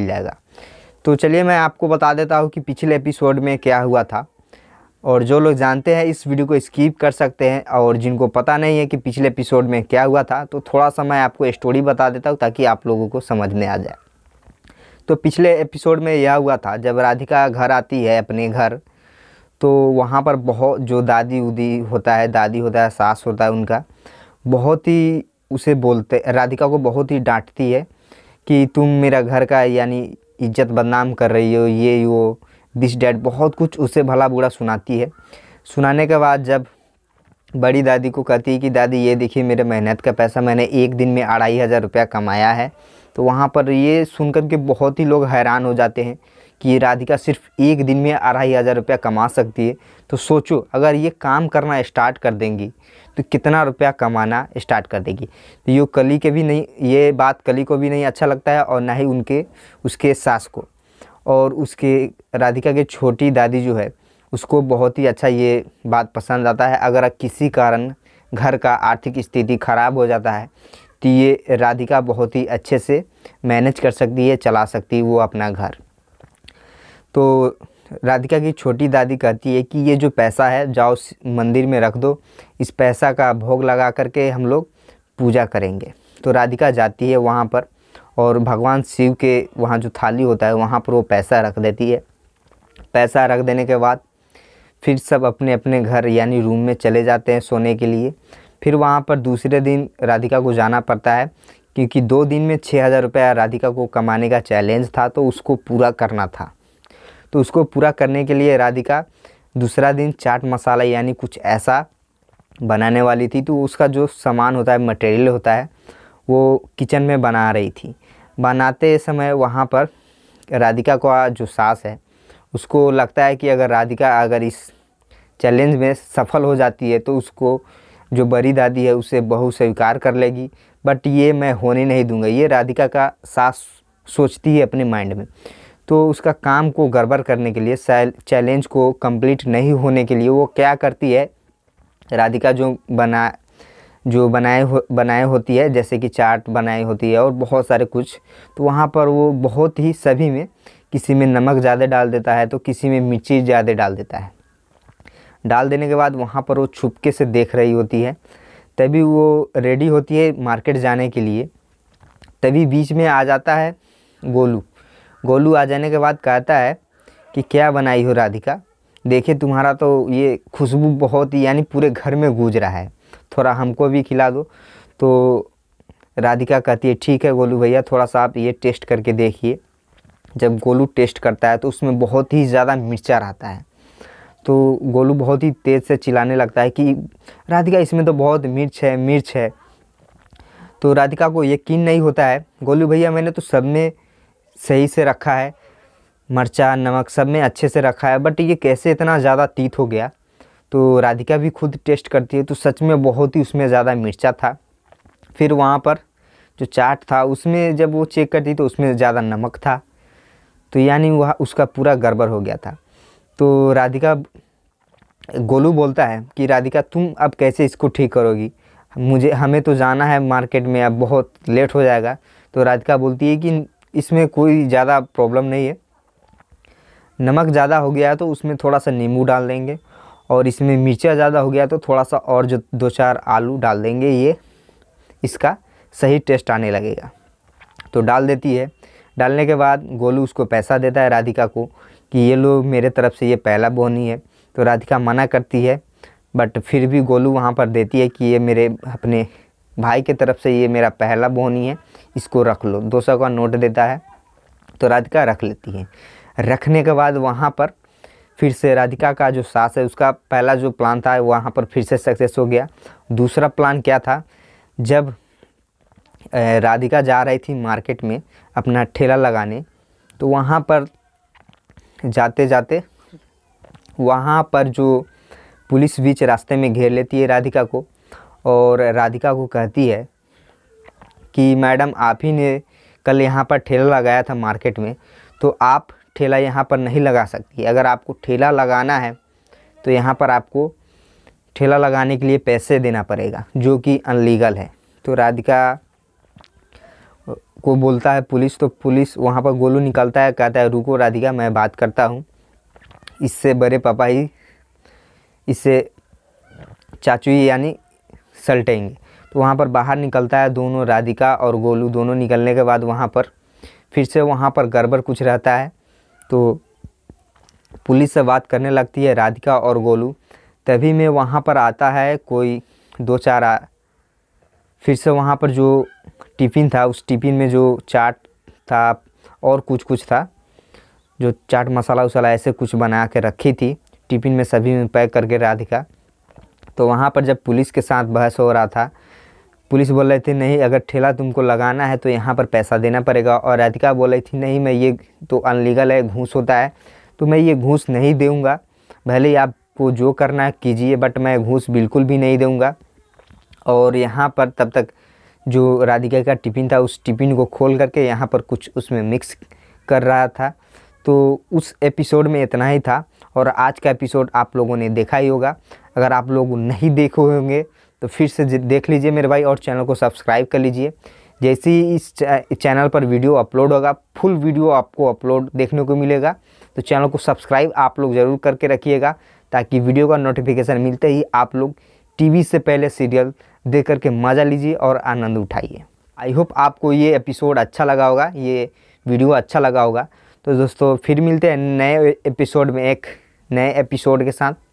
मिल जाएगा तो चलिए मैं आपको बता देता हूँ कि पिछले एपिसोड में क्या हुआ था और जो लोग जानते हैं इस वीडियो को स्किप कर सकते हैं और जिनको पता नहीं है कि पिछले एपिसोड में क्या हुआ था तो थोड़ा सा मैं आपको स्टोरी बता देता हूँ ताकि आप लोगों को समझ में आ जाए तो पिछले एपिसोड में यह हुआ था जब राधिका घर आती है अपने घर तो वहाँ पर बहुत जो दादी उदी होता है दादी होता है सास होता है उनका बहुत ही उसे बोलते राधिका को बहुत ही डांटती है कि तुम मेरा घर का यानी इज्जत बदनाम कर रही हो ये वो दिस डैड बहुत कुछ उसे भला बुरा सुनाती है सुनाने के बाद जब बड़ी दादी को कहती है कि दादी ये देखिए मेरे मेहनत का पैसा मैंने एक दिन में अढ़ाई हज़ार रुपया कमाया है तो वहाँ पर ये सुन कर के बहुत ही लोग हैरान हो जाते हैं कि राधिका सिर्फ एक दिन में अढ़ाई हज़ार रुपया कमा सकती है तो सोचो अगर ये काम करना स्टार्ट कर देंगी तो कितना रुपया कमाना स्टार्ट कर देगी तो ये कली के भी नहीं ये बात कली को भी नहीं अच्छा लगता है और ना ही उनके उसके सास को और उसके राधिका के छोटी दादी जो है उसको बहुत ही अच्छा ये बात पसंद आता है अगर किसी कारण घर का आर्थिक स्थिति ख़राब हो जाता है तो ये राधिका बहुत ही अच्छे से मैनेज कर सकती है चला सकती है वो अपना घर तो राधिका की छोटी दादी कहती है कि ये जो पैसा है जाओ मंदिर में रख दो इस पैसा का भोग लगा करके हम लोग पूजा करेंगे तो राधिका जाती है वहाँ पर और भगवान शिव के वहाँ जो थाली होता है वहाँ पर वो पैसा रख देती है पैसा रख देने के बाद फिर सब अपने अपने घर यानी रूम में चले जाते हैं सोने के लिए फिर वहाँ पर दूसरे दिन राधिका को जाना पड़ता है क्योंकि दो दिन में छः हज़ार रुपया राधिका को कमाने का चैलेंज था तो उसको पूरा करना था तो उसको पूरा करने के लिए राधिका दूसरा दिन चाट मसाला यानी कुछ ऐसा बनाने वाली थी तो उसका जो सामान होता है मटेरियल होता है वो किचन में बना रही थी बनाते समय वहाँ पर राधिका का जो सास है उसको लगता है कि अगर राधिका अगर इस चैलेंज में सफल हो जाती है तो उसको जो बड़ी दादी है उसे बहू स्वीकार कर लेगी बट ये मैं होने नहीं दूंगा ये राधिका का सास सोचती है अपने माइंड में तो उसका काम को गड़बड़ करने के लिए चैलेंज को कंप्लीट नहीं होने के लिए वो क्या करती है राधिका जो बना जो बनाए हो बनाए होती है जैसे कि चाट बनाई होती है और बहुत सारे कुछ तो वहाँ पर वो बहुत ही सभी में किसी में नमक ज़्यादा डाल देता है तो किसी में मिर्ची ज़्यादा डाल देता है डाल देने के बाद वहाँ पर वो छुपके से देख रही होती है तभी वो रेडी होती है मार्केट जाने के लिए तभी बीच में आ जाता है गोलू गोलू आ जाने के बाद कहता है कि क्या बनाई हो राधिका देखे तुम्हारा तो ये खुशबू बहुत ही यानी पूरे घर में गूंज रहा है थोड़ा हमको भी खिला दो तो राधिका कहती है ठीक है गोलू भैया थोड़ा सा आप ये टेस्ट करके देखिए जब गोलू टेस्ट करता है तो उसमें बहुत ही ज़्यादा मिर्चा रहता है तो गोलू बहुत ही तेज़ से चिल्लाने लगता है कि राधिका इसमें तो बहुत मिर्च है मिर्च है तो राधिका को यकीन नहीं होता है गोलू भैया मैंने तो सब में सही से रखा है मर्चा नमक सब में अच्छे से रखा है बट ये कैसे इतना ज़्यादा तीत हो गया तो राधिका भी खुद टेस्ट करती है तो सच में बहुत ही उसमें ज़्यादा मिर्चा था फिर वहाँ पर जो चाट था उसमें जब वो चेक करती तो उसमें ज़्यादा नमक था तो यानी वह उसका पूरा गड़बड़ हो गया था तो राधिका गोलू बोलता है कि राधिका तुम अब कैसे इसको ठीक करोगी मुझे हमें तो जाना है मार्केट में अब बहुत लेट हो जाएगा तो राधिका बोलती है कि इसमें कोई ज़्यादा प्रॉब्लम नहीं है नमक ज़्यादा हो गया है तो उसमें थोड़ा सा नींबू डाल देंगे और इसमें मिर्चा ज़्यादा हो गया तो थोड़ा सा और जो दो चार आलू डाल देंगे ये इसका सही टेस्ट आने लगेगा तो डाल देती है डालने के बाद गोलू उसको पैसा देता है राधिका को कि ये लो मेरे तरफ से ये पहला बोनी है तो राधिका मना करती है बट फिर भी गोलू वहाँ पर देती है कि ये मेरे अपने भाई के तरफ से ये मेरा पहला बोनी है इसको रख लो दो सौ का नोट देता है तो राधिका रख लेती है रखने के बाद वहाँ पर फिर से राधिका का जो सास है उसका पहला जो प्लान था वहाँ पर फिर से सक्सेस हो गया दूसरा प्लान क्या था जब राधिका जा रही थी मार्केट में अपना ठेला लगाने तो वहाँ पर जाते जाते वहाँ पर जो पुलिस बीच रास्ते में घेर लेती है राधिका को और राधिका को कहती है कि मैडम आप ही ने कल यहाँ पर ठेला लगाया था मार्केट में तो आप ठेला यहाँ पर नहीं लगा सकती अगर आपको ठेला लगाना है तो यहाँ पर आपको ठेला लगाने के लिए पैसे देना पड़ेगा जो कि अनलीगल है तो राधिका को बोलता है पुलिस तो पुलिस वहाँ पर गोलू निकलता है कहता है रुको राधिका मैं बात करता हूँ इससे बड़े पापा ही इससे चाचू यानी सलटेंगे तो वहाँ पर बाहर निकलता है दोनों राधिका और गोलू दोनों निकलने के बाद वहाँ पर फिर से वहाँ पर गड़बड़ कुछ रहता है तो पुलिस से बात करने लगती है राधिका और गोलू तभी में वहाँ पर आता है कोई दो चार आ फिर से वहाँ पर जो टिफ़िन था उस टिफ़िन में जो चाट था और कुछ कुछ था जो चाट मसाला उसाला ऐसे कुछ बना के रखी थी टिफ़िन में सभी में पैक करके राधिका तो वहाँ पर जब पुलिस के साथ बहस हो रहा था पुलिस बोल रही थी नहीं अगर ठेला तुमको लगाना है तो यहाँ पर पैसा देना पड़ेगा और राधिका बोल रही थी नहीं मैं ये तो अनलीगल है घूस होता है तो मैं ये घूस नहीं दूँगा भले ही आपको जो करना है कीजिए बट मैं घूस बिल्कुल भी नहीं दूँगा और यहाँ पर तब तक जो राधिका का टिफ़िन था उस टिफ़िन को खोल करके यहाँ पर कुछ उसमें मिक्स कर रहा था तो उस एपिसोड में इतना ही था और आज का एपिसोड आप लोगों ने देखा ही होगा अगर आप लोग नहीं देखे होंगे तो फिर से देख लीजिए मेरे भाई और चैनल को सब्सक्राइब कर लीजिए जैसे ही इस चैनल पर वीडियो अपलोड होगा फुल वीडियो आपको अपलोड देखने को मिलेगा तो चैनल को सब्सक्राइब आप लोग ज़रूर करके रखिएगा ताकि वीडियो का नोटिफिकेशन मिलते ही आप लोग टीवी से पहले सीरियल देख करके मज़ा लीजिए और आनंद उठाइए आई होप आपको ये एपिसोड अच्छा लगा होगा ये वीडियो अच्छा लगा होगा तो दोस्तों फिर मिलते हैं नए एपिसोड में एक नए एपिसोड के साथ